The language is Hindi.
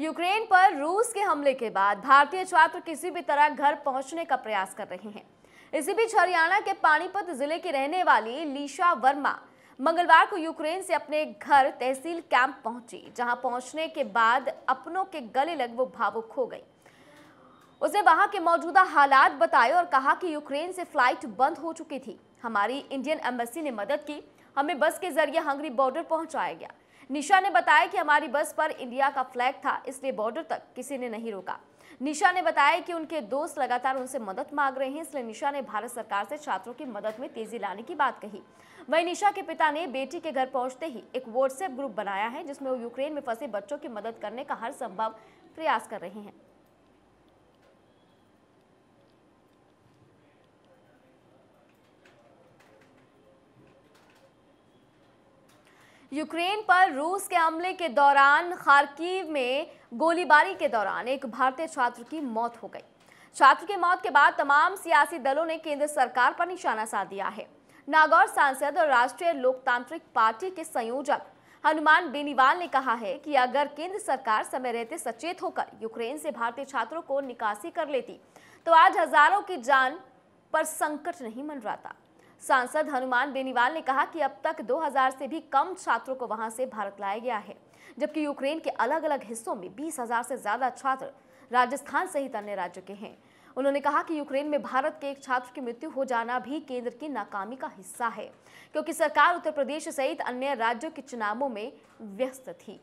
यूक्रेन पर रूस के हमले के बाद भारतीय छात्र किसी भी तरह घर पहुंचने का प्रयास कर रहे हैं इसी बीच हरियाणा के पानीपत जिले की रहने वाली लीशा वर्मा मंगलवार को यूक्रेन से अपने घर तहसील कैंप पहुंची जहां पहुंचने के बाद अपनों के गले लग वो भावुक हो गई उसे वहां के मौजूदा हालात बताए और कहा कि यूक्रेन से फ्लाइट बंद हो चुकी थी हमारी इंडियन एम्बेसी ने मदद की हमें बस के जरिए हंगरी बॉर्डर पहुंचाया गया निशा ने बताया कि हमारी बस पर इंडिया का फ्लैग था इसलिए बॉर्डर तक किसी ने नहीं रोका निशा ने बताया कि उनके दोस्त लगातार उनसे मदद मांग रहे हैं इसलिए निशा ने भारत सरकार से छात्रों की मदद में तेजी लाने की बात कही वहीं निशा के पिता ने बेटी के घर पहुंचते ही एक व्हाट्सएप ग्रुप बनाया है जिसमें वो यूक्रेन में फंसे बच्चों की मदद करने का हर संभव प्रयास कर रहे हैं यूक्रेन पर रूस के हमले के दौरान खारकीव में गोलीबारी के दौरान एक भारतीय छात्र की मौत हो गई छात्र की मौत के बाद तमाम सियासी दलों ने केंद्र सरकार पर निशाना साध दिया है नागौर सांसद और राष्ट्रीय लोकतांत्रिक पार्टी के संयोजक हनुमान बेनीवाल ने कहा है कि अगर केंद्र सरकार समय रहते सचेत होकर यूक्रेन से भारतीय छात्रों को निकासी कर लेती तो आज हजारों की जान पर संकट नहीं मंडराता सांसद हनुमान बेनीवाल ने कहा कि अब तक 2000 से भी कम छात्रों को वहां से भारत लाया गया है जबकि यूक्रेन के अलग अलग हिस्सों में 20,000 से ज्यादा छात्र राजस्थान सहित अन्य राज्यों के हैं उन्होंने कहा कि यूक्रेन में भारत के एक छात्र की मृत्यु हो जाना भी केंद्र की नाकामी का हिस्सा है क्योंकि सरकार उत्तर प्रदेश सहित अन्य राज्यों के चुनावों में व्यस्त थी